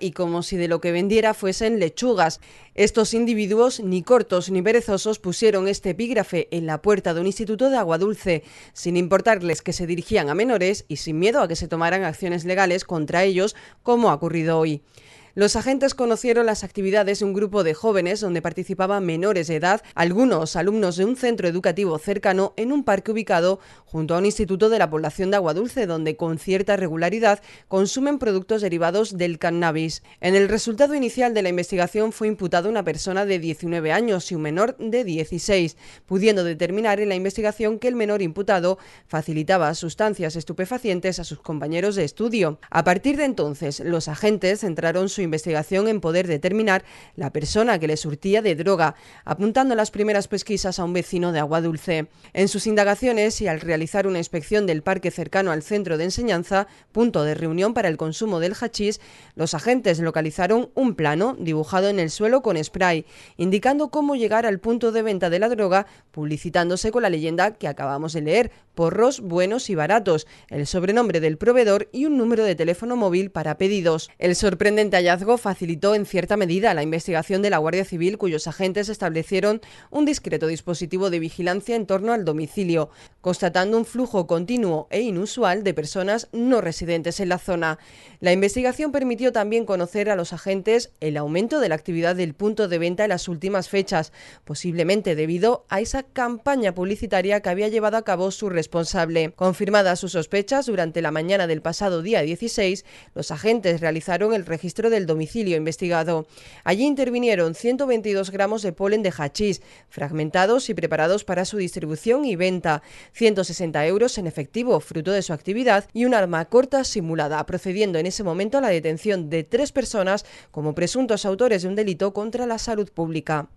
y como si de lo que vendiera fuesen lechugas. Estos individuos, ni cortos ni perezosos, pusieron este epígrafe en la puerta de un instituto de agua dulce, sin importarles que se dirigían a menores y sin miedo a que se tomaran acciones legales contra ellos, como ha ocurrido hoy. Los agentes conocieron las actividades de un grupo de jóvenes donde participaban menores de edad, algunos alumnos de un centro educativo cercano en un parque ubicado junto a un instituto de la población de Agua Dulce, donde con cierta regularidad consumen productos derivados del cannabis. En el resultado inicial de la investigación fue imputada una persona de 19 años y un menor de 16, pudiendo determinar en la investigación que el menor imputado facilitaba sustancias estupefacientes a sus compañeros de estudio. A partir de entonces, los agentes centraron su investigación en poder determinar la persona que le surtía de droga, apuntando las primeras pesquisas a un vecino de Agua Dulce. En sus indagaciones y al realizar una inspección del parque cercano al centro de enseñanza, punto de reunión para el consumo del hachís, los agentes localizaron un plano dibujado en el suelo con spray, indicando cómo llegar al punto de venta de la droga, publicitándose con la leyenda que acabamos de leer, porros buenos y baratos, el sobrenombre del proveedor y un número de teléfono móvil para pedidos. El sorprendente facilitó en cierta medida la investigación de la Guardia Civil, cuyos agentes establecieron un discreto dispositivo de vigilancia en torno al domicilio constatando un flujo continuo e inusual de personas no residentes en la zona. La investigación permitió también conocer a los agentes el aumento de la actividad del punto de venta en las últimas fechas, posiblemente debido a esa campaña publicitaria que había llevado a cabo su responsable. Confirmadas sus sospechas, durante la mañana del pasado día 16, los agentes realizaron el registro del domicilio investigado. Allí intervinieron 122 gramos de polen de hachís, fragmentados y preparados para su distribución y venta. 160 euros en efectivo, fruto de su actividad, y un arma corta simulada, procediendo en ese momento a la detención de tres personas como presuntos autores de un delito contra la salud pública.